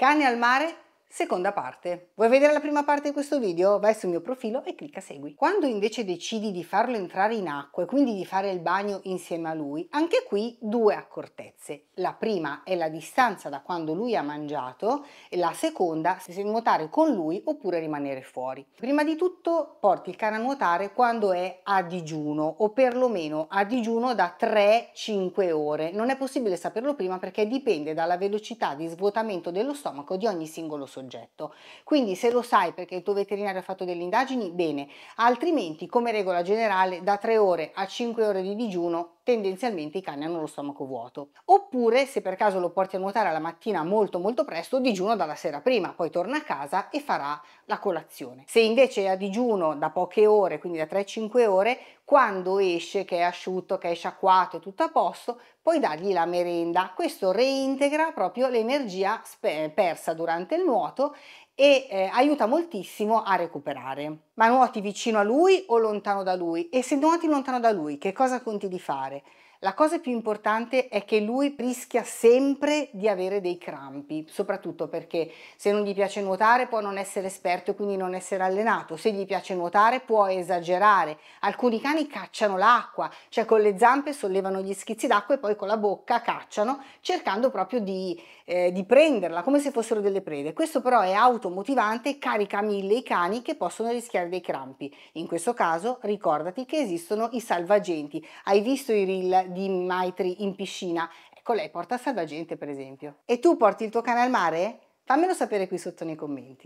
Cane al mare Seconda parte. Vuoi vedere la prima parte di questo video? Vai sul mio profilo e clicca segui. Quando invece decidi di farlo entrare in acqua e quindi di fare il bagno insieme a lui, anche qui due accortezze. La prima è la distanza da quando lui ha mangiato e la seconda se nuotare con lui oppure rimanere fuori. Prima di tutto porti il cane a nuotare quando è a digiuno o perlomeno a digiuno da 3-5 ore. Non è possibile saperlo prima perché dipende dalla velocità di svuotamento dello stomaco di ogni singolo soggetto soggetto. Quindi se lo sai perché il tuo veterinario ha fatto delle indagini, bene, altrimenti come regola generale da 3 ore a 5 ore di digiuno tendenzialmente i cani hanno lo stomaco vuoto. Oppure se per caso lo porti a nuotare alla mattina molto molto presto, digiuno dalla sera prima, poi torna a casa e farà la colazione. Se invece è a digiuno da poche ore, quindi da 3-5 ore, quando esce che è asciutto, che è sciacquato, è tutto a posto, poi dargli la merenda. Questo reintegra proprio l'energia persa durante il nuoto e eh, aiuta moltissimo a recuperare. Ma nuoti vicino a lui o lontano da lui? E se nuoti lontano da lui, che cosa conti di fare? La cosa più importante è che lui rischia sempre di avere dei crampi, soprattutto perché se non gli piace nuotare può non essere esperto e quindi non essere allenato, se gli piace nuotare può esagerare. Alcuni cani cacciano l'acqua, cioè con le zampe sollevano gli schizzi d'acqua e poi con la bocca cacciano cercando proprio di, eh, di prenderla come se fossero delle prede. Questo però è automotivante e carica mille i cani che possono rischiare dei crampi. In questo caso ricordati che esistono i salvagenti. Hai visto i reel di maitri in piscina. Ecco, lei porta salvagente per esempio. E tu porti il tuo cane al mare? Fammelo sapere qui sotto nei commenti.